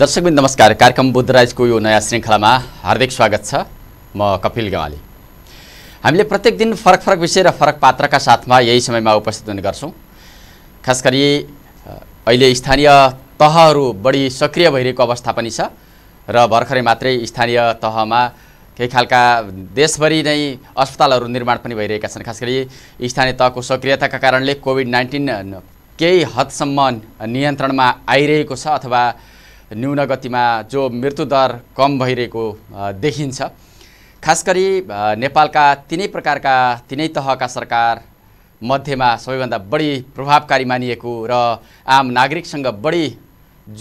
दर्शकबिन नमस्कार कार्यक्रम बुद्ध राइजको यो नयाँ श्रृङ्खलामा हार्दिक स्वागत छ म कपिल गवाली हामीले प्रत्येक दिन फरक फरक विषय र फरक पात्रका साथमा यही समयमा उपस्थित हुने गर्छौँ खास गरी अहिले स्थानीय तहहरू बढी सक्रिय भइरहेको अवस्था पनि छ र भर्खरै मात्रै स्थानीय तहमा केही खालका देशभरि नै अस्पतालहरू निर्माण पनि भइरहेका छन् खास गरी स्थानीय तहको सक्रियताका कारणले कोभिड नाइन्टिन केही हदसम्म नियन्त्रणमा आइरहेको छ अथवा न्यून गतिमा जो मृत्युदर कम भइरहेको देखिन्छ खास गरी नेपालका तिनै प्रकारका तिनै तहका सरकार मध्येमा सबैभन्दा बढी प्रभावकारी मानिएको र आम नागरिकसँग बढी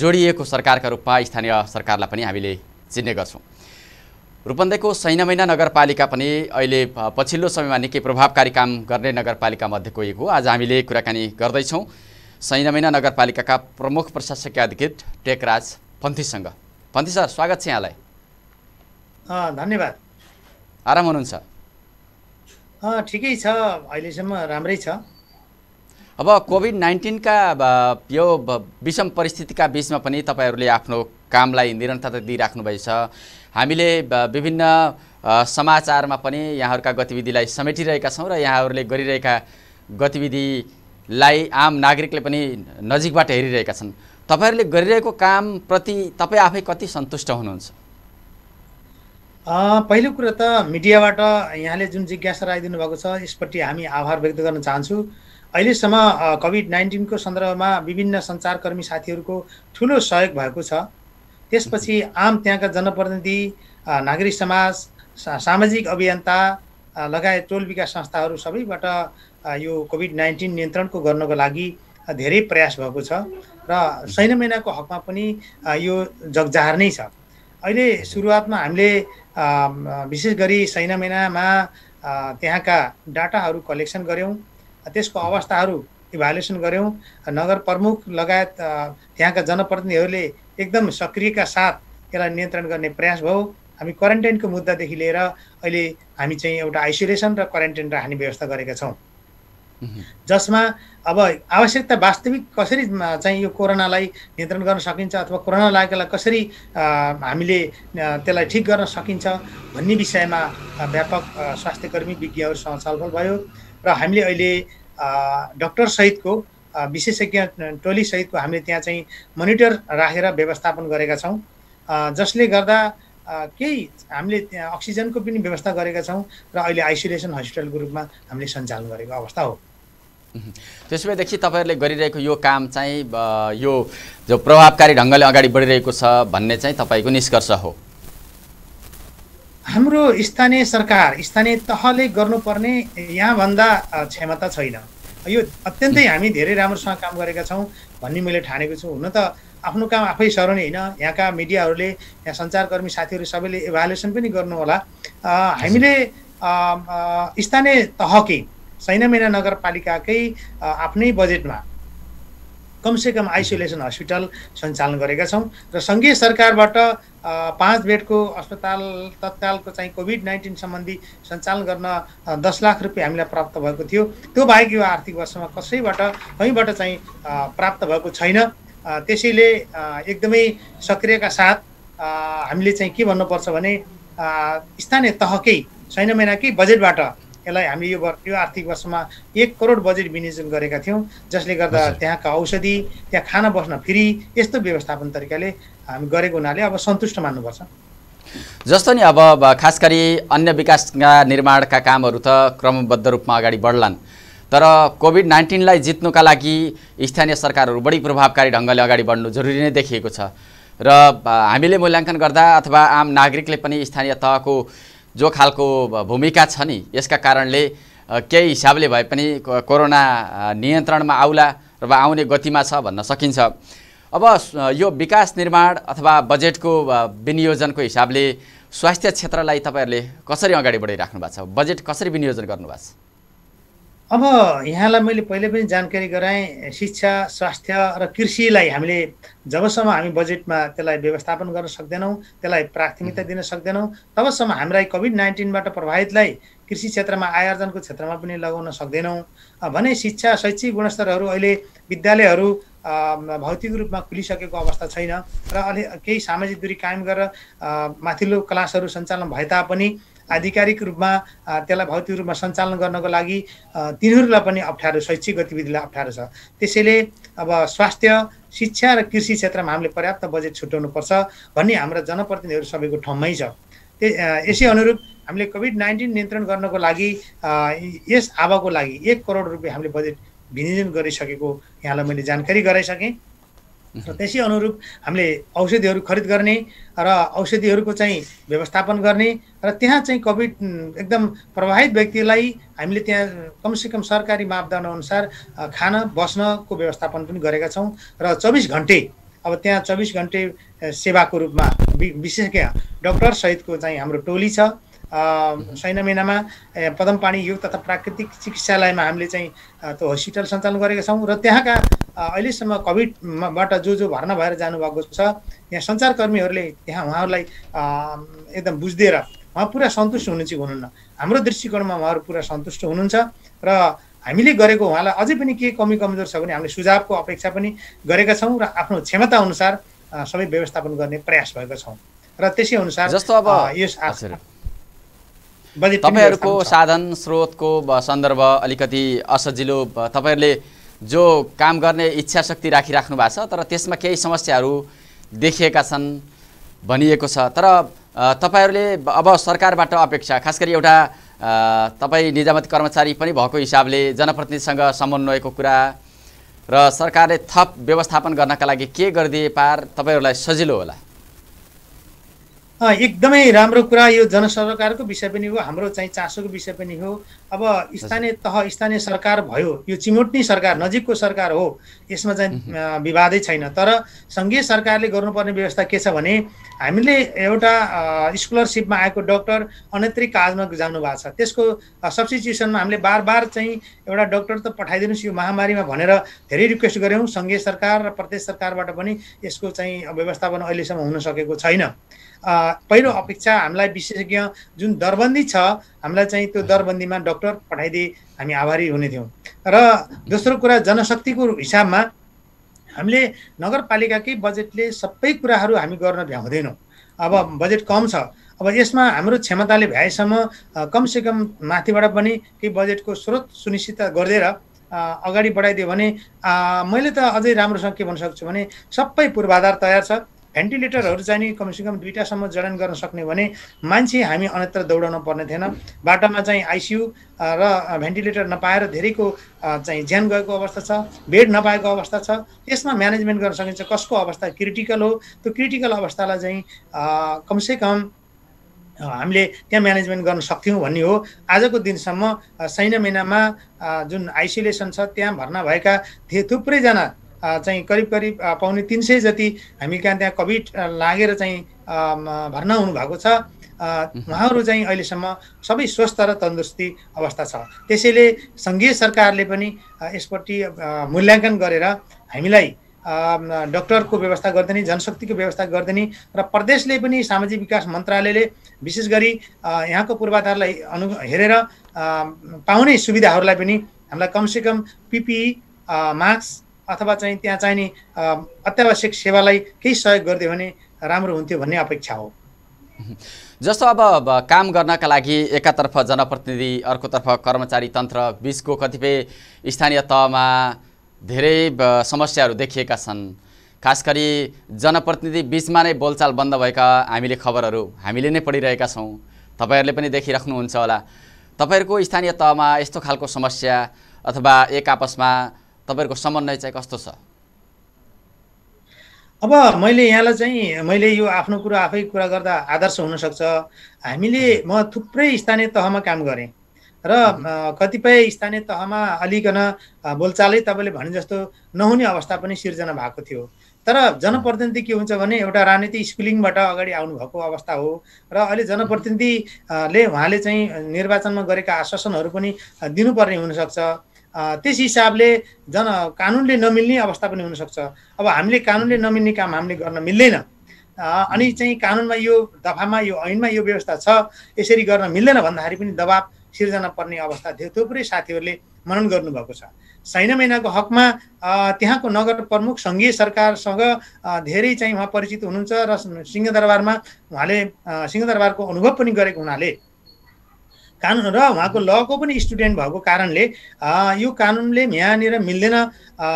जोडिएको सरकारका रूपमा स्थानीय सरकारलाई पनि हामीले चिन्ने गर्छौँ रूपन्देको सैना महिना नगरपालिका पनि अहिले पछिल्लो समयमा निकै प्रभावकारी काम गर्ने नगरपालिका मध्येको एक हो आज हामीले कुराकानी गर्दैछौँ सैना महिना नगरपालिकाका प्रमुख प्रशासकीय अधिकृत टेकराज पन्थीसँग पन्थी सर स्वागत छ यहाँलाई धन्यवाद आराम हुनुहुन्छ ठिकै छ अहिलेसम्म राम्रै छ अब कोभिड नाइन्टिनका यो विषम परिस्थितिका बिचमा पनि तपाईँहरूले आफ्नो कामलाई निरन्तरता दिइराख्नुभएछ हामीले विभिन्न समाचारमा पनि यहाँहरूका गतिविधिलाई समेटिरहेका छौँ र यहाँहरूले गरिरहेका गतिविधिलाई आम नागरिकले पनि नजिकबाट हेरिरहेका छन् तपाईँहरूले गरिरहेको कामप्रति तपाईँ आफै कति सन्तुष्ट हुनुहुन्छ पहिलो कुरो त मिडियाबाट यहाँले जुन जिज्ञासा राखिदिनु भएको छ यसपट्टि हामी आभार व्यक्त गर्न चाहन्छु अहिलेसम्म कोभिड नाइन्टिनको सन्दर्भमा विभिन्न सञ्चारकर्मी साथीहरूको ठुलो सहयोग भएको छ त्यसपछि आम त्यहाँका जनप्रतिनिधि नागरिक समाज सामाजिक अभियन्ता लगायत टोल विकास संस्थाहरू सबैबाट यो कोभिड नाइन्टिन नियन्त्रणको गर्नको लागि धेरै प्रयास भएको छ र सैन महिनाको हकमा पनि यो जगजाहार नै छ अहिले सुरुवातमा हामीले विशेष गरी सैन महिनामा त्यहाँका डाटाहरू कलेक्सन गऱ्यौँ त्यसको अवस्थाहरू इभालुएसन गऱ्यौँ नगर प्रमुख लगायत त्यहाँका जनप्रतिनिधिहरूले एकदम सक्रियका साथ यसलाई नियन्त्रण गर्ने प्रयास भयो हामी क्वारेन्टाइनको मुद्दादेखि लिएर अहिले हामी चाहिँ एउटा आइसोलेसन र क्वारेन्टाइन राख्ने व्यवस्था गरेका छौँ जसमा अब आवश्यकता वास्तविक कसरी चाहिँ यो कोरोनालाई नियन्त्रण गर्न सकिन्छ अथवा कोरोना लागेकोलाई कसरी हामीले त्यसलाई ठिक गर्न सकिन्छ भन्ने विषयमा व्यापक स्वास्थ्यकर्मी विज्ञहरूसँग छलफल भयो र हामीले अहिले डक्टरसहितको विशेषज्ञ टोलीसहितको हामीले त्यहाँ चाहिँ मोनिटर राखेर व्यवस्थापन गरेका छौँ जसले गर्दा केही हामीले त्यहाँ अक्सिजनको पनि व्यवस्था गरेका छौँ र अहिले आइसोलेसन हस्पिटलको रूपमा हामीले सञ्चालन गरेको अवस्था हो त्यसो भएदेखि तपाईँहरूले गरिरहेको यो काम चाहिँ यो जो प्रभावकारी ढङ्गले अगाडि बढिरहेको छ भन्ने चाहिँ तपाईँको निष्कर्ष हो हाम्रो स्थानीय सरकार स्थानीय तहले गर्नुपर्ने यहाँभन्दा क्षमता छैन यो अत्यन्तै हामी धेरै राम्रोसँग काम गरेका छौँ भन्ने मैले ठानेको छु हुन त आफ्नो काम आफै सरने होइन यहाँका मिडियाहरूले यहाँ सञ्चारकर्मी साथीहरू सबैले इभ्यालुएसन पनि गर्नुहोला हामीले स्थानीय तहकै सैना नगरपालिकाकै आफ्नै बजेटमा कमसेकम आइसोलेसन हस्पिटल सञ्चालन गरेका छौँ र सङ्घीय सरकारबाट पाँच बेडको अस्पताल तत्कालको चाहिँ कोभिड नाइन्टिन सम्बन्धी सञ्चालन गर्न दस लाख रुपियाँ हामीलाई प्राप्त भएको थियो त्यो बाहेक यो आर्थिक वर्षमा कसैबाट कहीँबाट चाहिँ प्राप्त भएको छैन त्यसैले एकदमै सक्रियका साथ हामीले चाहिँ के भन्नुपर्छ भने स्थानीय तहकै छैन महिनाकै बजेटबाट यसलाई हामीले यो यो आर्थिक वर्षमा एक करोड बजेट विनियोजन गरेका थियौँ जसले गर्दा त्यहाँका औषधि त्यहाँ खाना बस्न फ्री यस्तो व्यवस्थापन तरिकाले हामी गरेको हुनाले अब सन्तुष्ट मान्नुपर्छ जस्तो नि अब खास गरी अन्य विकासका निर्माणका कामहरू त क्रमबद्ध रूपमा अगाडि बढ्लान् तर कोभिड नाइन्टिनलाई जित्नुका लागि स्थानीय सरकारहरू बढी प्रभावकारी ढङ्गले अगाडि बढ्नु जरुरी नै देखिएको छ र हामीले मूल्याङ्कन गर्दा अथवा आम नागरिकले पनि स्थानीय तहको जो खालको भूमिका छ नि यसका कारणले केही हिसाबले भए पनि कोरोना नियन्त्रणमा आउला र आउने गतिमा छ भन्न सकिन्छ अब यो विकास निर्माण अथवा बजेटको विनियोजनको हिसाबले स्वास्थ्य क्षेत्रलाई तपाईँहरूले कसरी अगाडि बढाइराख्नु भएको छ बजेट कसरी विनियोजन गर्नुभएको छ अब यहाँलाई मैले पहिले पनि जानकारी गराएँ शिक्षा स्वास्थ्य र कृषिलाई हामीले जबसम्म हामी बजेटमा त्यसलाई व्यवस्थापन गर्न सक्दैनौँ त्यसलाई प्राथमिकता दिन सक्दैनौँ तबसम्म हामीलाई कोभिड नाइन्टिनबाट प्रभावितलाई कृषि क्षेत्रमा आय क्षेत्रमा पनि लगाउन सक्दैनौँ भने शिक्षा शैक्षिक गुणस्तरहरू अहिले विद्यालयहरू भौतिक रूपमा खुलिसकेको अवस्था छैन र अलि केही सामाजिक दूरी कायम गरेर माथिल्लो क्लासहरू सञ्चालन भए तापनि आधिकारिक रूपमा त्यसलाई भौतिक रूपमा सञ्चालन गर्नको लागि तिनीहरूलाई पनि अप्ठ्यारो शैक्षिक गतिविधिलाई अप्ठ्यारो छ त्यसैले अब स्वास्थ्य शिक्षा र कृषि क्षेत्रमा हामीले पर्याप्त बजेट छुट्याउनुपर्छ भन्ने हाम्रा जनप्रतिनिधिहरू सबैको ठाउँमै छ यसै अनुरूप हामीले कोभिड नाइन्टिन नियन्त्रण गर्नको लागि यस आवाको लागि एक करोड रुपियाँ हामीले बजेट विनियोजन गरिसकेको यहाँलाई मैले जानकारी गराइसकेँ र त्यसै अनुरूप हामीले औषधिहरू खरिद गर्ने र औषधिहरूको चाहिँ व्यवस्थापन गर्ने र त्यहाँ चाहिँ कोभिड एकदम प्रभावित व्यक्तिलाई हामीले त्यहाँ कमसेकम सरकारी मापदण्ड अनुसार खान बस्नको व्यवस्थापन पनि गरेका छौँ र चौबिस घन्टे अब त्यहाँ चौबिस घन्टे सेवाको रूपमा विशेषज्ञ सहितको चाहिँ हाम्रो टोली छ सैना महिनामा पदमपाणी योग तथा प्राकृतिक चिकित्सालयमा हामीले चाहिँ त्यो हस्पिटल सञ्चालन गरेका छौँ र त्यहाँका अहिलेसम्म कोभिडबाट जो जो भर्ना भएर जानुभएको छ यहाँ सञ्चारकर्मीहरूले त्यहाँ उहाँहरूलाई एकदम बुझिदिएर उहाँ पुरा सन्तुष्ट हुनु चाहिँ हुनुहुन्न हाम्रो दृष्टिकोणमा उहाँहरू पुरा सन्तुष्ट हुनुहुन्छ र हामीले गरेको उहाँलाई अझै पनि के कमी कमजोर छ भने हामीले सुझावको अपेक्षा पनि गरेका छौँ र आफ्नो क्षमताअनुसार सबै व्यवस्थापन गर्ने प्रयास भएको छौँ र त्यसै अनुसार जस्तो अब यस तपाईँहरूको साधन स्रोतको सन्दर्भ अलिकति असजिलो तपाईँहरूले जो काम गर्ने इच्छा शक्ति राखिराख्नु भएको छ तर त्यसमा केही समस्याहरू देखिएका छन् भनिएको छ तर तपाईँहरूले अब सरकारबाट अपेक्षा खास गरी एउटा तपाईँ निजामती कर्मचारी पनि भएको हिसाबले जनप्रतिनिधिसँग समन्वयको कुरा र सरकारले थप व्यवस्थापन गर्नका लागि के गरिदिए पार तपाईँहरूलाई सजिलो होला एकदमै राम्रो कुरा यो जनसरकारको विषय पनि हो हाम्रो चाहिँ चासोको विषय पनि हो अब स्थानीय तह स्थानीय सरकार भयो यो चिमोटनी सरकार नजिकको सरकार हो यसमा चाहिँ विवादै छैन तर सङ्घीय सरकारले गर्नुपर्ने व्यवस्था के छ भने हामीले एउटा स्कलरसिपमा आएको डक्टर अनैत्री काजमा जानु भएको छ त्यसको सब्सटिट्युसनमा हामीले बार बार चाहिँ एउटा डक्टर त पठाइदिनुहोस् यो महामारीमा भनेर धेरै रिक्वेस्ट गऱ्यौँ सङ्घीय सरकार र प्रदेश सरकारबाट पनि यसको चाहिँ व्यवस्थापन अहिलेसम्म हुन सकेको छैन पहिलो अपेक्षा हामीलाई विशेषज्ञ जुन दरबन्दी छ हामीलाई चाहिँ त्यो दरबन्दीमा डक्टर पठाइदिए हामी आभारी हुने थियौँ र दोस्रो कुरा जनशक्तिको हिसाबमा हामीले नगरपालिकाकै बजेटले सबै कुराहरू हामी गर्न भ्याउँदैनौँ अब बजेट कम छ अब यसमा हाम्रो क्षमताले भ्याएसम्म कमसेकम माथिबाट पनि केही बजेटको स्रोत सुनिश्चित गरिदिएर अगाडि बढाइदियो भने मैले त अझै राम्रोसँग के भन्न सक्छु भने सबै पूर्वाधार तयार छ भेन्टिलेटरहरू चाहिँ नि कमसेकम दुईवटासम्म जडान गर्न सक्ने भने मान्छे हामी अन्यत्र दौडाउन पर्ने थिएन बाटोमा चाहिँ आइसियु र भेन्टिलेटर नपाएर धेरैको चाहिँ ज्यान गएको अवस्था छ बेड नपाएको अवस्था छ त्यसमा म्यानेजमेन्ट गर्न सकिन्छ कसको अवस्था क्रिटिकल हो त्यो क्रिटिकल अवस्थालाई चाहिँ कमसेकम हामीले त्यहाँ म्यानेजमेन्ट गर्न सक्थ्यौँ भन्ने हो आजको दिनसम्म सैन महिनामा जुन आइसोलेसन छ त्यहाँ भर्ना भएका थिए थुप्रैजना चाहिँ करिब करिब पाउने तिन सय जति हामी कहाँ त्यहाँ कोभिड लागेर चाहिँ भर्ना हुनुभएको छ उहाँहरू चाहिँ अहिलेसम्म सबै स्वस्थ र तन्दुरुस्ती अवस्था छ त्यसैले सङ्घीय सरकारले पनि यसपट्टि मूल्याङ्कन गरेर हामीलाई डक्टरको व्यवस्था गरिदिने जनशक्तिको व्यवस्था गरिदिने र प्रदेशले पनि सामाजिक विकास मन्त्रालयले विशेष गरी यहाँको पूर्वाधारलाई अनु हेरेर पाउने सुविधाहरूलाई पनि हामीलाई कमसेकम पिपिई मास्क अथवा चाहिँ त्यहाँ चाहिने अत्यावश्यक सेवालाई केही सहयोग गरिदियो भने राम्रो हुन्थ्यो भन्ने अपेक्षा हो जस्तो अब काम गर्नका लागि एकातर्फ जनप्रतिनिधि अर्कोतर्फ कर्मचारी तन्त्र बिचको कतिपय स्थानीय तहमा धेरै समस्याहरू देखिएका छन् खास गरी जनप्रतिनिधि बिचमा नै बोलचाल बन्द भएका हामीले खबरहरू हामीले नै पढिरहेका छौँ तपाईँहरूले पनि देखिराख्नुहुन्छ होला तपाईँहरूको स्थानीय तहमा यस्तो खालको समस्या अथवा एक आपसमा तपाईँहरूको समन्वय चाहिँ कस्तो छ अब मैले यहाँलाई चाहिँ मैले यो आफ्नो कुरो आफै कुरा गर्दा आदर्श हुनसक्छ हामीले म थुप्रै स्थानीय तहमा काम गरेँ र कतिपय स्थानीय तहमा अलिकन बोलचालै तपाईँले भने जस्तो नहुने अवस्था पनि सिर्जना भएको थियो तर जनप्रतिनिधि के हुन्छ भने एउटा राजनीति स्कुलिङबाट अगाडि आउनुभएको अवस्था हो र अहिले जनप्रतिनिधिले उहाँले चाहिँ निर्वाचनमा गरेका आश्वासनहरू पनि दिनुपर्ने हुनसक्छ त्यस हिसाबले जन कानुनले नमिल्ने अवस्था पनि हुनसक्छ अब हामीले कानुनले नमिल्ने काम हामीले गर्न मिल्दैन अनि चाहिँ कानुनमा यो दफामा यो ऐनमा यो व्यवस्था छ यसरी गर्न मिल्दैन भन्दाखेरि पनि दबाब सिर्जना पर्ने अवस्था थियो थुप्रै साथीहरूले मनन गर्नुभएको छ छैन महिनाको हकमा त्यहाँको नगर प्रमुख सङ्घीय सरकारसँग धेरै चाहिँ उहाँ परिचित हुनुहुन्छ र सिंहदरबारमा उहाँले सिंहदरबारको अनुभव पनि गरेको हुनाले कानुन र उहाँको लको पनि स्टुडेन्ट भएको कारणले यो कानुनले यहाँनिर मिल्दैन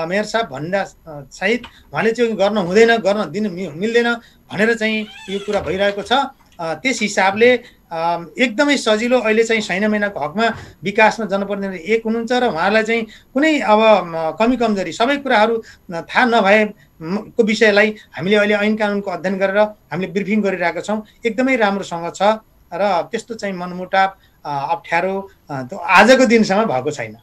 मेयर साहब भन्दा सहित उहाँले चाहिँ गर्न हुँदैन गर्न दिनु मिल्दैन भनेर चाहिँ यो कुरा भइरहेको छ त्यस हिसाबले एकदमै सजिलो अहिले चाहिँ छैन महिनाको हकमा विकासमा जनप्रतिनिधि एक हुनुहुन्छ र उहाँलाई चाहिँ कुनै अब कमी कमजोरी सबै कुराहरू थाहा नभए को विषयलाई हामीले अहिले ऐन कानुनको अध्ययन गरेर हामीले ब्रिफिङ गरिरहेका छौँ एकदमै राम्रोसँग छ र त्यस्तो चाहिँ मनमुटाप अप्ठ्यारो आजको दिनसम्म भएको छैन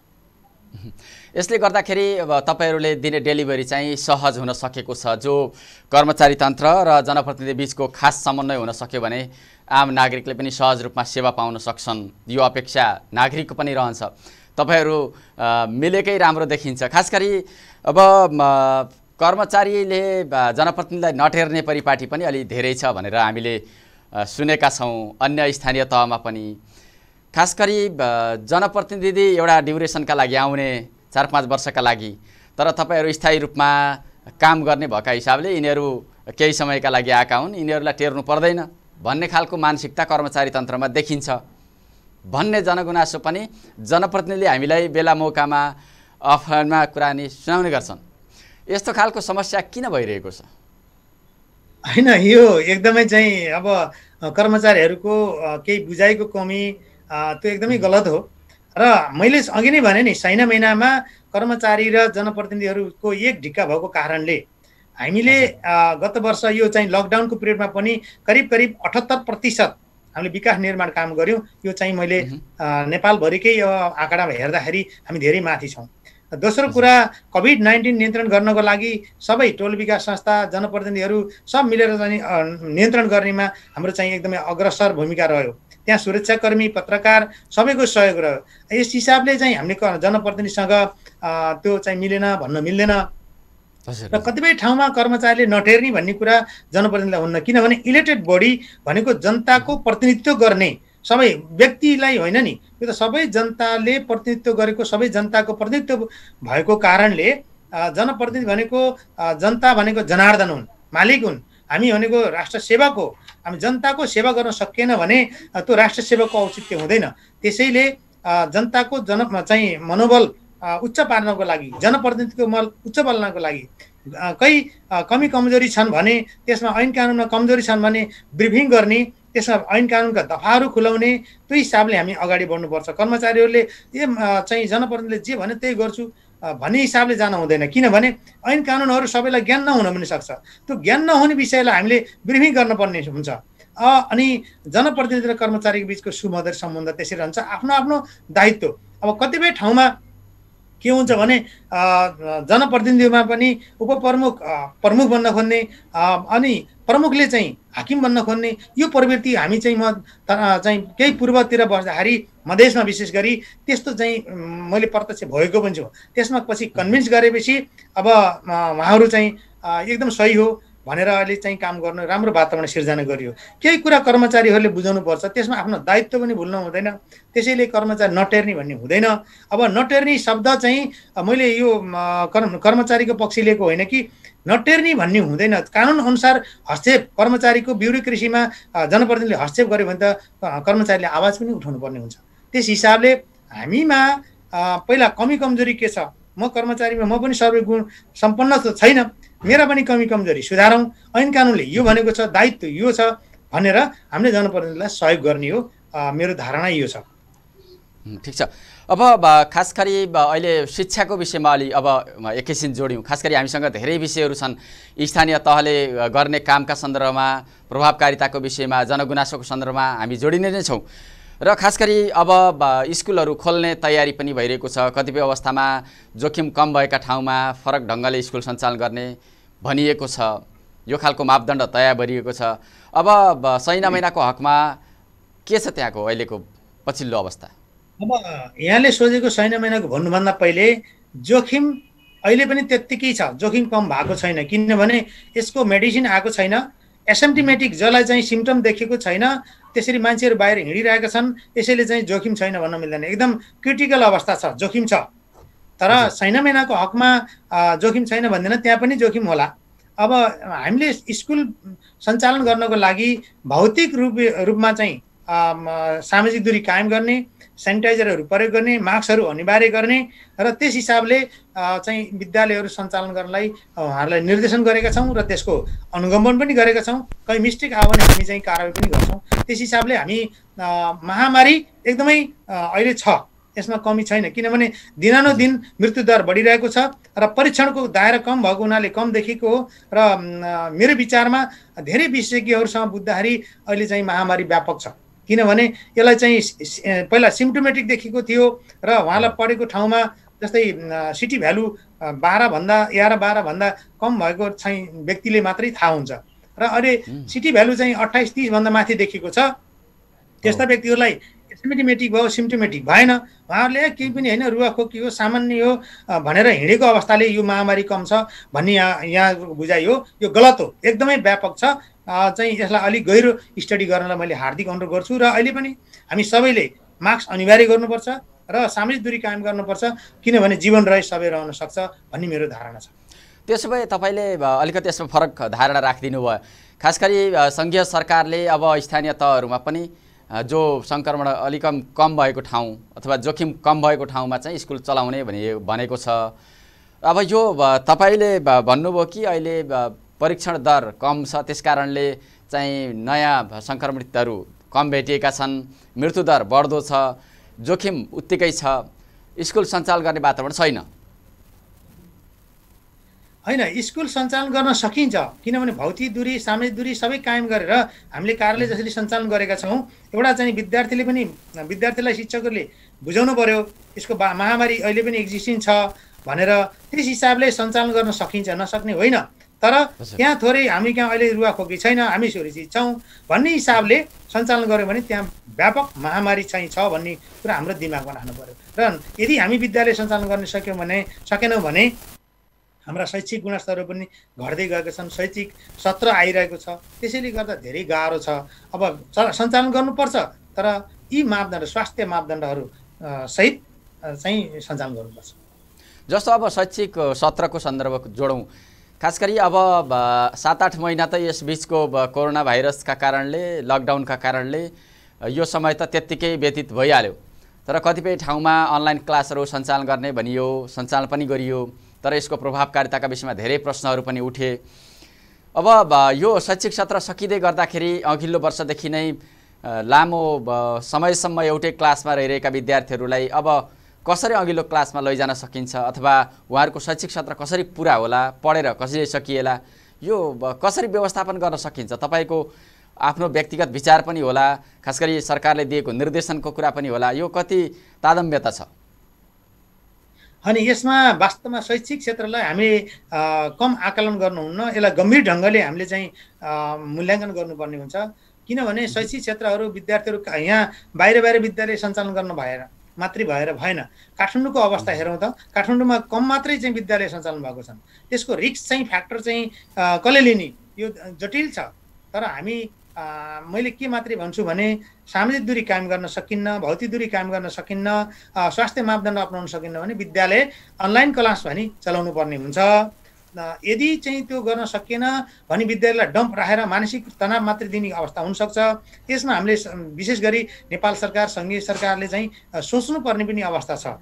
यसले गर्दाखेरि अब तपाईँहरूले दिने डेलिभरी चाहिँ सहज हुन सकेको छ जो कर्मचारी तन्त्र र जनप्रतिनिधि बिचको खास समन्वय हुन सक्यो भने आम नागरिकले पनि सहज रूपमा सेवा पाउन सक्छन् यो अपेक्षा नागरिकको पनि रहन्छ तपाईँहरू मिलेकै राम्रो देखिन्छ खास गरी अब कर्मचारीले जनप्रतिनिधिलाई नटेर्ने परिपाटी पनि अलि धेरै छ भनेर हामीले सुनेका छौँ अन्य स्थानीय तहमा पनि खास गरी जनप्रतिनिधि एउटा ड्युरेसनका लागि आउने चार पाँच वर्षका लागि तर तपाईँहरू स्थायी रूपमा काम गर्ने भएका हिसाबले यिनीहरू केही समयका लागि आएका हुन् यिनीहरूलाई टेर्नु पर्दैन भन्ने खालको मानसिकता कर्मचारी तन्त्रमा देखिन्छ भन्ने जनगुनासो पनि जनप्रतिनिधिले हामीलाई बेला मौकामा अफलाइनमा कुरा नि सुनाउने गर्छन् यस्तो खालको समस्या किन भइरहेको छ होइन यो एकदमै चाहिँ अब कर्मचारीहरूको केही बुझाइको कमी त्यो एकदमै गलत हो र मैले अघि नै भने नि छैन महिनामा कर्मचारी र जनप्रतिनिधिहरूको एक ढिक्का भएको कारणले हामीले गत वर्ष यो चाहिँ लकडाउनको पिरियडमा पनि करिब करिब अठहत्तर प्रतिशत हामीले विकास निर्माण काम गऱ्यौँ यो चाहिँ मैले नेपालभरिकै आँकडामा हेर्दाखेरि हामी धेरै माथि छौँ दोस्रो कुरा कोभिड नाइन्टिन नियन्त्रण गर्नको लागि सबै टोल विकास संस्था जनप्रतिनिधिहरू सब मिलेर चाहिँ नियन्त्रण गर्नेमा हाम्रो चाहिँ एकदमै अग्रसर भूमिका रह्यो त्यहाँ सुरक्षाकर्मी पत्रकार सबैको सहयोग रह्यो यस हिसाबले चाहिँ हामीले जनप्रतिनिधिसँग त्यो चाहिँ मिलेन भन्न मिल्दैन र कतिपय ठाउँमा कर्मचारीले नटेर्ने भन्ने कुरा जनप्रतिनिधिलाई हुन्न किनभने इलेक्टेड बडी भनेको जनताको प्रतिनिधित्व गर्ने सबै व्यक्तिलाई होइन नि यो त सबै जनताले प्रतिनिधित्व गरेको सबै जनताको प्रतिनिधित्व भएको कारणले जनप्रतिनिधि भनेको जनता भनेको जनार्दन हुन् मालिक हुन् हामी भनेको राष्ट्र सेवाको हामी जनताको सेवा गर्न सकिएन भने त्यो राष्ट्र सेवाको औचित्य हुँदैन त्यसैले जनताको जन चाहिँ मनोबल उच्च पार्नको लागि जनप्रतिनिधिको मल उच्च पार्नको लागि कै कमी कमजोरी छन् भने त्यसमा ऐन कानुनमा कमजोरी छन् भने ब्रिफिङ गर्ने त्यसमा ऐन कानुनका दफाहरू खुलाउने त्यो हिसाबले हामी अगाडि बढ्नुपर्छ कर्मचारीहरूले ए चाहिँ जनप्रतिनिधिले जे भने त्यही गर्छु भन्ने हिसाबले जान हुँदैन किनभने ऐन कानुनहरू सबैलाई ज्ञान नहुन पनि सक्छ त्यो ज्ञान नहुने विषयलाई हामीले ब्रिफिङ गर्नुपर्ने हुन्छ अनि जनप्रतिनिधि र कर्मचारीको बिचको सुमधुर सम्बन्ध त्यसरी रहन्छ आफ्नो आफ्नो दायित्व अब कतिपय ठाउँमा के हुन्छ भने जनप्रतिनिधिमा पनि उपप्रमुख प्रमुख बन्न खोज्ने अनि प्रमुखले चाहिँ हाकिम बन्न खोज्ने यो प्रवृत्ति हामी चाहिँ म चाहिँ केही पूर्वतिर बस्दाखेरि मधेसमा विशेष गरी त्यस्तो चाहिँ मैले प्रत्यक्ष भएको पनि छु त्यसमा पछि कन्भिन्स गरेपछि अब उहाँहरू चाहिँ एकदम सही हो भनेर अहिले चाहिँ काम गर्नु राम्रो वातावरण सिर्जना गरियो केही कुरा कर्मचारीहरूले पर्छ त्यसमा आफ्नो दायित्व पनि भुल्नु हुँदैन त्यसैले कर्मचारी नटेर्ने भन्ने हुँदैन अब नटेर्ने शब्द चाहिँ मैले यो कर्मचारीको पक्ष लिएको होइन कि नटेर्ने भन्ने हुँदैन कानुन अनुसार हस्तक्षेप कर्मचारीको ब्युरोक्रेसीमा जनप्रतिनिधिले हस्तक्षेप गर्यो भने त कर्मचारीले आवाज पनि उठाउनु पर्ने हुन्छ त्यस हिसाबले हामीमा पहिला कमी कमजोरी के छ म कर्मचारीमा म पनि सर्वगुण सम्पन्न त छैन मेरा पनि कमी कमजोरी सुधारौँ ऐन कानुनले यो भनेको छ दायित्व यो छ भनेर हामीले जनप्रतिनिधिलाई सहयोग गर्ने हो मेरो धारणा यो छ ठिक छ अब खास गरी अहिले शिक्षाको विषयमा अलि अब एकैछिन जोड्यौँ खास गरी हामीसँग धेरै विषयहरू छन् स्थानीय तहले गर्ने कामका सन्दर्भमा प्रभावकारिताको विषयमा जनगुनासोको सन्दर्भमा हामी जोडिने नै छौँ र खास गरी अब स्कुलहरू खोल्ने तयारी पनि भइरहेको छ कतिपय अवस्थामा जोखिम कम भएका ठाउँमा फरक ढङ्गले स्कुल सञ्चालन गर्ने भनिएको छ यो खालको मापदण्ड तयार गरिएको छ अब सैना महिनाको हकमा के छ त्यहाँको अहिलेको पछिल्लो अवस्था अब यहाँले सोधेको सैना महिनाको भन्नुभन्दा पहिले जोखिम अहिले पनि त्यत्तिकै छ जोखिम कम भएको छैन किनभने यसको मेडिसिन आएको छैन एसेम्टिमेटिक जसलाई चाहिँ सिम्टम देखेको छैन त्यसरी मान्छेहरू बाहिर हिँडिरहेका छन् यसैले चाहिँ जोखिम छैन भन्न मिल्दैन एकदम क्रिटिकल अवस्था छ जोखिम छ तर छैन महिनाको हकमा जोखिम छैन भन्दैन त्यहाँ पनि जोखिम होला अब हामीले स्कुल सञ्चालन गर्नको लागि भौतिक रूप रूपमा चाहिँ सामाजिक दूरी कायम गर्ने सेनिटाइजरहरू प्रयोग गर्ने मास्कहरू अनिवार्य गर्ने र त्यस हिसाबले चाहिँ विद्यालयहरू सञ्चालन गर्नलाई उहाँहरूलाई निर्देशन गरेका छौँ र त्यसको अनुगमन पनि गरेका छौँ कहीँ मिस्टेक आयो भने हामी चाहिँ कारवाही पनि गर्छौँ त्यस हिसाबले हामी महामारी एकदमै अहिले छ यसमा कमी छैन किनभने दिनानुदिन मृत्युदर बढिरहेको छ र परीक्षणको दायरा कम भएको हुनाले कम देखिएको हो र मेरो विचारमा धेरै विशेषज्ञहरूसँग बुझ्दाखेरि अहिले चाहिँ महामारी व्यापक छ किनभने यसलाई चाहिँ पहिला सिम्टोमेटिक देखेको थियो र उहाँलाई पढेको ठाउँमा जस्तै सिटी भ्यालु बाह्रभन्दा एघार बाह्रभन्दा कम भएको चाहिँ व्यक्तिले मात्रै थाहा हुन्छ र अहिले सिटी भ्यालु चाहिँ अट्ठाइस तिसभन्दा माथि देखेको छ त्यस्ता व्यक्तिहरूलाई सिम्टोमेटिक भयो सिम्टोमेटिक भएन उहाँहरूले केही पनि होइन रुवाखोकी हो सामान्य हो भनेर हिँडेको अवस्थाले यो महामारी कम छ भन्ने यहाँ यहाँ बुझाइ हो यो गलत हो एकदमै व्यापक छ चाहिँ यसलाई अलिक गहिरो स्टडी गर्नलाई मैले हार्दिक अनुरोध गर्छु र अहिले पनि हामी सबैले मास्क अनिवार्य गर्नुपर्छ र सामाजिक दूरी कायम गर्नुपर्छ किनभने जीवन रहे सबै रहन सक्छ भन्ने मेरो धारणा छ त्यसो भए तपाईँले अलिकति यसमा फरक धारणा राखिदिनु भयो खास गरी सङ्घीय सरकारले अब स्थानीय तहहरूमा पनि जो सङ्क्रमण अलिक कम भएको ठाउँ अथवा जोखिम कम भएको ठाउँमा चाहिँ स्कुल चलाउने भने भनेको छ अब यो तपाईँले भन्नुभयो कि अहिले परीक्षण दर कम छ त्यसकारणले चाहिँ नयाँ सङ्क्रमितहरू कम भेटिएका छन् मृत्युदर बढ्दो छ जोखिम उत्तिकै छ स्कुल सञ्चालन गर्ने वातावरण छैन होइन स्कुल सञ्चालन गर्न सकिन्छ किनभने भौतिक दूरी सामाजिक दूरी सबै कायम गरेर हामीले कार्यालय जसरी सञ्चालन गरेका छौँ एउटा चाहिँ विद्यार्थीले पनि विद्यार्थीलाई शिक्षकहरूले बुझाउनु पऱ्यो यसको महामारी अहिले पनि एक्जिस्टिङ छ भनेर त्यस हिसाबले सञ्चालन गर्न सकिन्छ नसक्ने होइन तर त्यहाँ थोरै हामी कहाँ अहिले रुवा खोकी छैन हामी सुरक्षित छौँ भन्ने हिसाबले सञ्चालन गऱ्यो भने त्यहाँ व्यापक महामारी चाहिँ छ भन्ने कुरा हाम्रो दिमागमा राख्नु पऱ्यो र यदि हामी विद्यालय सञ्चालन गर्न सक्यौँ भने सकेनौँ भने हाम्रा शैक्षिक गुणस्तरहरू पनि घट्दै गएका छन् शैक्षिक सत्र आइरहेको छ त्यसैले गर्दा धेरै गाह्रो छ अब सञ्चालन गर्नुपर्छ तर यी मापदण्ड स्वास्थ्य मापदण्डहरू सहित चाहिँ सञ्चालन गर्नुपर्छ जस्तो अब शैक्षिक सत्रको सन्दर्भ जोडौँ खास गरी अब सात आठ महिना त यस यसबिचको कोरोना भाइरसका कारणले लकडाउनका कारणले यो समय त त्यत्तिकै व्यतीत भइहाल्यो तर कतिपय ठाउँमा अनलाइन क्लासहरू सञ्चालन गर्ने भनियो सञ्चालन पनि गरियो तर यसको प्रभावकारिताका विषयमा धेरै प्रश्नहरू पनि उठे अब यो शैक्षिक सत्र सकिँदै गर्दाखेरि अघिल्लो वर्षदेखि नै लामो समयसम्म एउटै क्लासमा रहिरहेका विद्यार्थीहरूलाई अब कसरी अघिल्लो क्लासमा लैजान सकिन्छ अथवा उहाँहरूको शैक्षिक सत्र कसरी पुरा होला पढेर कसरी सकिएला यो कसरी व्यवस्थापन गर्न सकिन्छ तपाईँको आफ्नो व्यक्तिगत विचार पनि होला खास गरी सरकारले दिएको निर्देशनको कुरा पनि होला यो कति तादम्यता छ अनि यसमा वास्तवमा शैक्षिक क्षेत्रलाई हामीले कम आकलन गर्नुहुन्न यसलाई गम्भीर ढङ्गले हामीले चाहिँ मूल्याङ्कन गर्नुपर्ने हुन्छ किनभने शैक्षिक क्षेत्रहरू विद्यार्थीहरू यहाँ बाहिर बाहिर विद्यालय सञ्चालन गर्न भएर मात्रै भएर भएन काठमाडौँको अवस्था हेरौँ त काठमाडौँमा कम मात्रै चाहिँ विद्यालय सञ्चालन भएको छन् त्यसको रिक्स चाहिँ फ्याक्टर चाहिँ कसले लिने यो जटिल छ तर हामी मैले के मात्रै भन्छु भने सामाजिक दूरी कायम गर्न सकिन्न भौतिक दूरी कायम गर्न सकिन्न स्वास्थ्य मापदण्ड अप्नाउन सकिन्न भने विद्यालय अनलाइन क्लास भनी चलाउनु पर्ने हुन्छ यदि चाहिँ त्यो गर्न सकिएन भने विद्यालयलाई डम्प राखेर मानसिक तनाव मात्रै दिने अवस्था हुनसक्छ यसमा हामीले विशेष गरी नेपाल सरकार सङ्घीय सरकारले चाहिँ सोच्नुपर्ने पनि अवस्था छ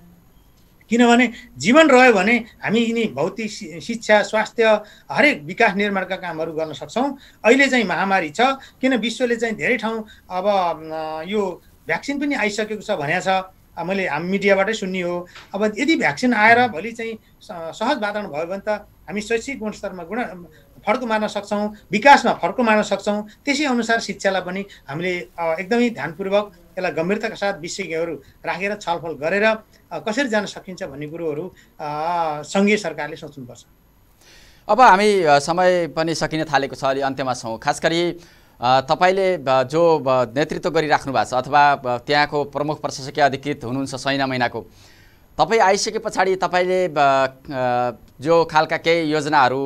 किनभने जीवन रह्यो भने हामी यिनी भौतिक शिक्षा स्वास्थ्य हरेक विकास निर्माणका कामहरू गर्न सक्छौँ अहिले चाहिँ महामारी छ किन विश्वले चाहिँ धेरै ठाउँ अब यो भ्याक्सिन पनि आइसकेको छ भनेको छ मैले हामी मिडियाबाटै सुन्ने हो अब यदि भ्याक्सिन आएर भोलि चाहिँ सहज वातावरण भयो भने त हामी शैक्षिक गुणस्तरमा गुण फर्को मार्न सक्छौँ विकासमा फर्को मार्न सक्छौँ त्यसै अनुसार शिक्षालाई पनि हामीले एकदमै ध्यानपूर्वक यसलाई गम्भीरताका साथ विशेषज्ञहरू राखेर छलफल गरेर कसरी जान सकिन्छ भन्ने कुरोहरू सङ्घीय सरकारले सोच्नुपर्छ अब हामी समय पनि सकिन थालेको छ अलि अन्त्यमा छौँ खास गरी तपाईँले जो नेतृत्व गरिराख्नु भएको छ अथवा त्यहाँको प्रमुख प्रशासकीय अधिकृत हुनुहुन्छ सैना महिनाको तपाईँ आइसके पछाडि तपाईँले जो खालका केही योजनाहरू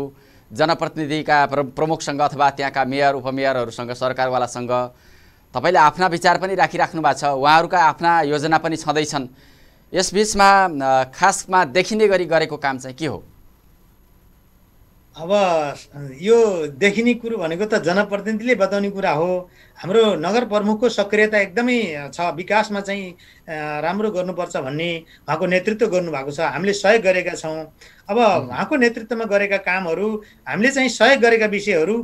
जनप्रतिनिधिका प्रमुखसँग अथवा त्यहाँका मेयर उपमेयरहरूसँग सरकारवालासँग तपाईँले आफ्ना विचार पनि राखिराख्नु भएको छ उहाँहरूका आफ्ना योजना पनि छँदैछन् यसबिचमा खासमा देखिने गरी गरेको काम चाहिँ के हो अब यो देखिने कुरो भनेको त जनप्रतिनिधिले बताउने कुरा हो हाम्रो नगर प्रमुखको सक्रियता एकदमै छ विकासमा चाहिँ राम्रो गर्नुपर्छ भन्ने उहाँको नेतृत्व गर्नुभएको छ हामीले सहयोग गरेका छौँ अब उहाँको नेतृत्वमा गरेका कामहरू हामीले चाहिँ सहयोग गरेका विषयहरू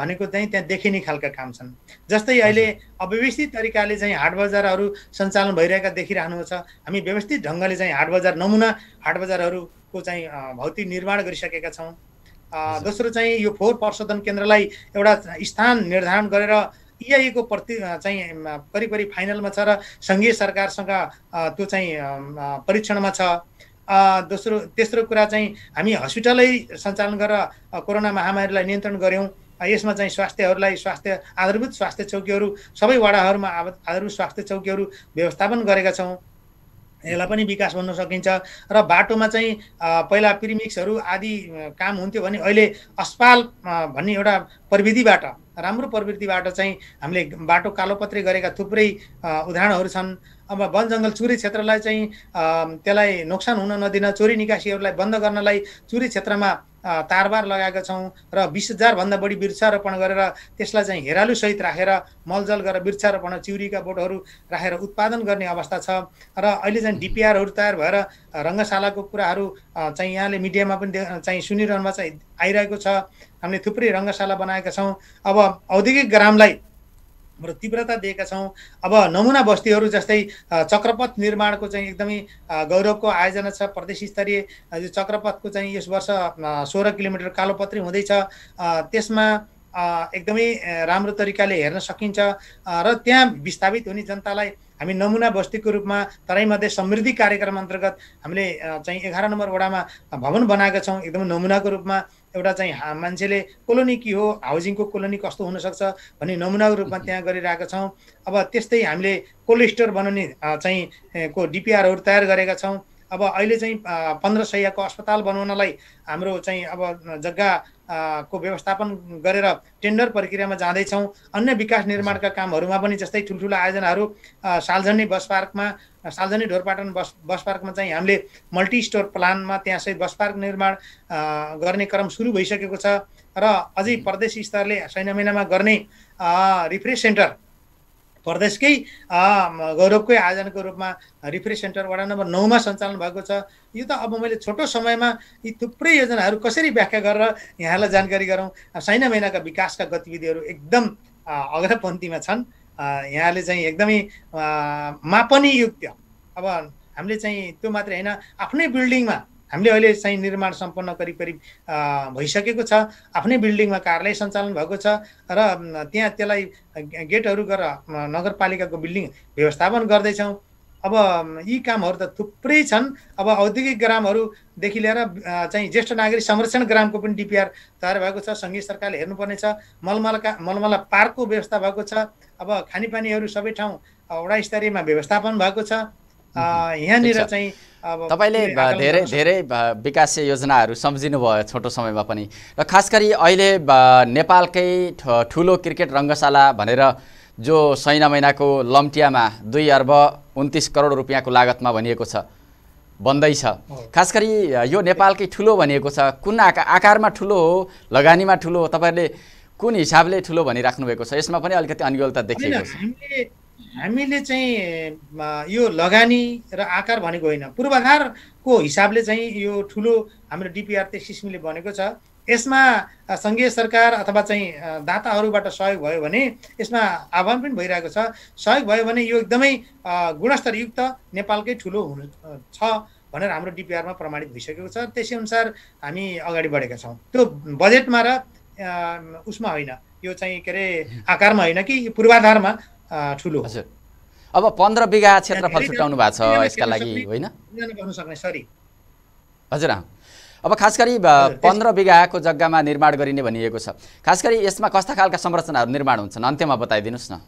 भनेको चाहिँ त्यहाँ देखिने खालका काम छन् जस्तै अहिले अव्यवस्थित तरिकाले चाहिँ हाट बजारहरू सञ्चालन भइरहेका देखिरहनु छ हामी व्यवस्थित ढङ्गले चाहिँ हाट बजार नमुना हाट बजारहरूको चाहिँ भौतिक निर्माण गरिसकेका छौँ दोस्रो चाहिँ यो फोहोर प्रशोधन केन्द्रलाई एउटा स्थान निर्धारण गरेर इआइएको प्रति चाहिँ करिब फाइनलमा छ र सङ्घीय सरकारसँग त्यो चाहिँ परीक्षणमा छ दोस्रो तेस्रो कुरा चाहिँ हामी हस्पिटलै सञ्चालन गरेर कोरोना महामारीलाई नियन्त्रण गऱ्यौँ यसमा चाहिँ स्वास्थ्यहरूलाई स्वास्थ्य आधारभूत स्वास्थ्य चौकीहरू सबै वडाहरूमा आधारभूत स्वास्थ्य चौकीहरू व्यवस्थापन गरेका छौँ यसलाई पनि विकास भन्न सकिन्छ र बाटोमा चाहिँ पहिला प्रिमिक्सहरू आदि काम हुन्थ्यो भने अहिले अस्पाल भन्ने एउटा प्रविधिबाट राम्रो प्रविधिबाट चाहिँ हामीले बाटो कालोपत्रे गरेका थुप्रै उदाहरणहरू छन् अब वन जङ्गल चुरी क्षेत्रलाई चाहिँ त्यसलाई नोक्सान हुन नदिन चोरी निकासीहरूलाई बन्द गर्नलाई चुरी क्षेत्रमा तारबार लगाएका छौँ र बिस हजारभन्दा बढी वृक्षारोपण गरेर त्यसलाई चाहिँ हेरालुसहित राखेर मलजल गरेर वृक्षारोपण चिउरीका बोटहरू राखेर उत्पादन गर्ने अवस्था छ र अहिले चाहिँ डिपिआरहरू तयार भएर रङ्गशालाको कुराहरू चाहिँ यहाँले मिडियामा पनि चाहिँ सुनिरहनुमा चाहिँ आइरहेको छ हामीले थुप्रै रङ्गशाला बनाएका छौँ अब औद्योगिक ग्रामलाई हाम्रो तीव्रता दिएका छौँ अब नमुना बस्तीहरू जस्तै चक्रपथ निर्माणको चाहिँ एकदमै गौरवको आयोजना छ प्रदेश स्तरीय यो चक्रपथको चाहिँ यस वर्ष सोह्र किलोमिटर कालोपत्री हुँदैछ त्यसमा एकदमै राम्रो तरिकाले हेर्न सकिन्छ र त्यहाँ विस्थापित हुने जनतालाई हामी नमुना बस्तीको रूपमा तराई तराईमध्ये समृद्धि कार्यक्रम अन्तर्गत हामीले चाहिँ एघार नम्बर वडामा भवन बनाएका छौँ एकदम नमुनाको रूपमा एउटा चाहिँ मान्छेले कोलोनी के हो हाउजिङको कोलोनी कस्तो हुनसक्छ भन्ने नमुनाको रूपमा त्यहाँ गरिरहेका छौँ अब त्यस्तै हामीले कोल्ड स्टोर बनाउने चाहिँ को डिपिआरहरू तयार गरेका छौँ अब अहिले चाहिँ पन्ध्र सयको अस्पताल बनाउनलाई हाम्रो चाहिँ अब जग्गा को व्यवस्थापन गरेर टेन्डर प्रक्रियामा जाँदैछौँ अन्य विकास निर्माणका कामहरूमा पनि जस्तै ठुल्ठुला आयोजनाहरू सालजनी बस पार्कमा सालजनी ढोरपाटन बस बस पार्कमा चाहिँ हामीले मल्टी स्टोर प्लानमा त्यहाँसहित बस पार्क निर्माण गर्ने क्रम सुरु भइसकेको छ र अझै प्रदेश स्तरले छैन महिनामा गर्ने रिफ्रेस सेन्टर प्रदेशकै गौरवकै आयोजनको रूपमा रिफ्रेस सेन्टर वडा नम्बर नौमा सञ्चालन भएको छ यो त अब मैले छोटो समयमा यी थुप्रै योजनाहरू कसरी व्याख्या गरेर यहाँलाई जानकारी गरौँ साइना महिनाका विकासका गतिविधिहरू एकदम अग्रपन्थीमा छन् यहाँले चाहिँ एकदमै मापनीयुक्त अब हामीले चाहिँ त्यो मात्रै होइन आफ्नै बिल्डिङमा हामीले अहिले चाहिँ निर्माण सम्पन्न करिब करिब भइसकेको छ आफ्नै बिल्डिङमा कार्यालय सञ्चालन भएको छ र त्यहाँ त्यसलाई गेटहरू गरेर नगरपालिकाको बिल्डिङ व्यवस्थापन गर्दैछौँ अब यी कामहरू त थुप्रै छन् अब औद्योगिक ग्रामहरूदेखि लिएर चाहिँ ज्येष्ठ नागरिक संरक्षण ग्रामको पनि डिपिआर तयार भएको छ सङ्घीय सरकारले हेर्नुपर्नेछ मलमलका मलमला पार्कको व्यवस्था भएको छ अब खानेपानीहरू सबै ठाउँ वडा स्तरीयमा व्यवस्थापन भएको छ यहाँनिर चाहिँ तपाईँले धेरै धेरै विकासीय योजनाहरू सम्झिनुभयो छोटो समयमा पनि र खास गरी अहिले नेपालकै ठुलो क्रिकेट रङ्गशाला भनेर जो सैना महिनाको लम्टियामा दुई अर्ब उन्तिस करोड रुपियाँको लागतमा भनिएको छ बन्दैछ खास गरी यो नेपालकै ठुलो भनिएको छ कुन आका आकारमा ठुलो हो लगानीमा ठुलो हो तपाईँहरूले कुन हिसाबले ठुलो भनिराख्नु भएको छ यसमा पनि अलिकति अन्यलता देखिएको छ हामीले चाहिँ यो लगानी र आकार भनेको होइन पूर्वाधारको हिसाबले चाहिँ यो ठुलो हाम्रो डिपिआर किसिमले भनेको छ यसमा सङ्घीय सरकार अथवा चाहिँ दाताहरूबाट सहयोग भयो भने यसमा आह्वान पनि भइरहेको छ सहयोग भयो भने यो एकदमै गुणस्तरयुक्त नेपालकै ठुलो हुनु छ भनेर हाम्रो डिपिआरमा प्रमाणित भइसकेको छ त्यसै अनुसार हामी अगाडि बढेका छौँ त्यो बजेटमा र उसमा होइन यो चाहिँ के अरे आकारमा होइन कि पूर्वाधारमा ठुलो हजुर अब पन्ध्र बिघा क्षेत्रफल छुट्याउनु भएको छ यसका लागि होइन हजुर अब खास गरी पन्ध्र बिघाको जग्गामा निर्माण गरिने भनिएको छ खास गरी यसमा कस्ता खालका संरचनाहरू निर्माण हुन्छन् अन्त्यमा बताइदिनुहोस् न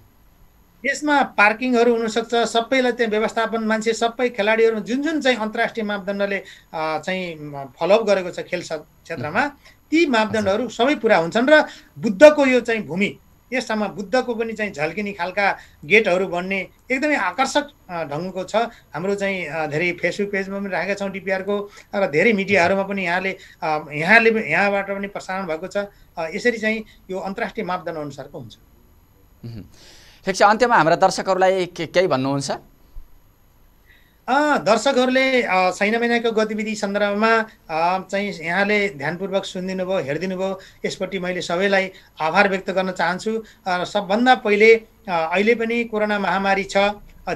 यसमा पार्किङहरू हुनसक्छ सबैलाई त्यहाँ व्यवस्थापन मान्छे सबै खेलाडीहरू जुन जुन चाहिँ अन्तर्राष्ट्रिय मापदण्डले चाहिँ फलोअप गरेको छ खेल क्षेत्रमा ती मापदण्डहरू सबै पुरा हुन्छन् र बुद्धको यो चाहिँ भूमि यससम्म बुद्धको पनि चाहिँ झल्किने खालका गेटहरू बन्ने एकदमै आकर्षक ढङ्गको छ हाम्रो चाहिँ धेरै फेसबुक पेजमा पनि राखेका छौँ डिपिआरको र धेरै मिडियाहरूमा पनि यहाँले यहाँले यहाँबाट पनि प्रसारण भएको छ यसरी चाहिँ यो अन्तर्राष्ट्रिय मापदण्ड अनुसारको हुन्छ ठिक छ अन्त्यमा हाम्रा दर्शकहरूलाई के केही भन्नुहुन्छ दर्शकहरूले छैन महिनाको गतिविधि सन्दर्भमा चाहिँ यहाँले ध्यानपूर्वक सुनिदिनु भयो हेरिदिनु भयो यसपट्टि मैले सबैलाई आभार व्यक्त गर्न चाहन्छु सबभन्दा पहिले अहिले पनि कोरोना महामारी छ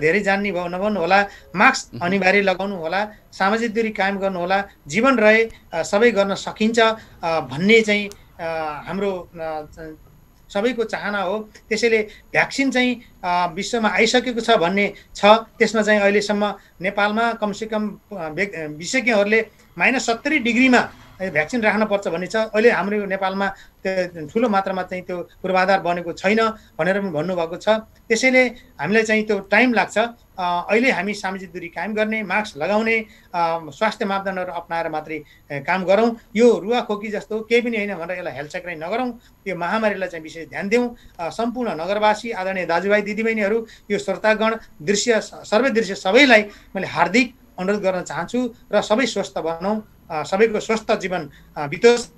धेरै जान्ने भयो नभन्नु होला मास्क अनिवार्य लगाउनु होला सामाजिक दूरी कायम गर्नुहोला जीवन रहे सबै गर्न सकिन्छ भन्ने चाहिँ हाम्रो सबैको चाहना हो त्यसैले भ्याक्सिन चाहिँ विश्वमा आइसकेको छ भन्ने छ त्यसमा चाहिँ अहिलेसम्म नेपालमा कमसेकम विशेषज्ञहरूले माइनस सत्तरी डिग्रीमा भ्याक्सिन पर्छ भन्ने छ अहिले हाम्रो नेपालमा त्यो ठुलो मात्रामा चाहिँ त्यो पूर्वाधार बनेको छैन भनेर पनि भन्नुभएको छ त्यसैले हामीलाई चाहिँ त्यो टाइम लाग्छ अहिले हामी सामाजिक दूरी कायम गर्ने मास्क लगाउने स्वास्थ्य मापदण्डहरू अप्नाएर मात्रै काम गरौँ यो रुवाखोकी जस्तो केही पनि होइन भनेर यसलाई हेल्थ हेलचक्राइ नगरौँ यो महामारीलाई चाहिँ विशेष ध्यान दिउँ सम्पूर्ण नगरवासी आदरणीय दाजुभाइ दिदीबहिनीहरू यो श्रोतागण दृश्य दृश्य सबैलाई मैले हार्दिक अनुरोध गर्न चाहन्छु र सबै स्वस्थ बनाउँ सबैको स्वस्थ जीवन बितोस्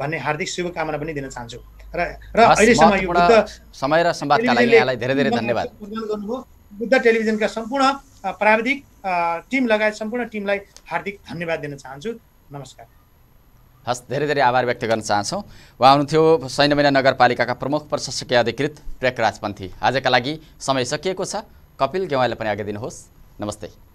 भन्ने हार्दिक शुभकामना पनि दिन चाहन्छु र र अहिलेसम्म यो समय र सम्वादका लागि धेरै धेरै धन्यवाद बुद्ध टेलिभिजनका सम्पूर्ण प्राविधिक टिम लगायत सम्पूर्ण टिमलाई हार्दिक धन्यवाद दिन चाहन्छु नमस्कार हस् धेरै धेरै आभार व्यक्त गर्न चाहन्छौँ उहाँ हुनुहुन्थ्यो सैन्यमैना नगरपालिकाका प्रमुख प्रशासकीय अधिकृत प्रेकराजपन्थी आजका लागि समय सकिएको छ कपिल गेवाईलाई पनि आगे दिनुहोस् नमस्ते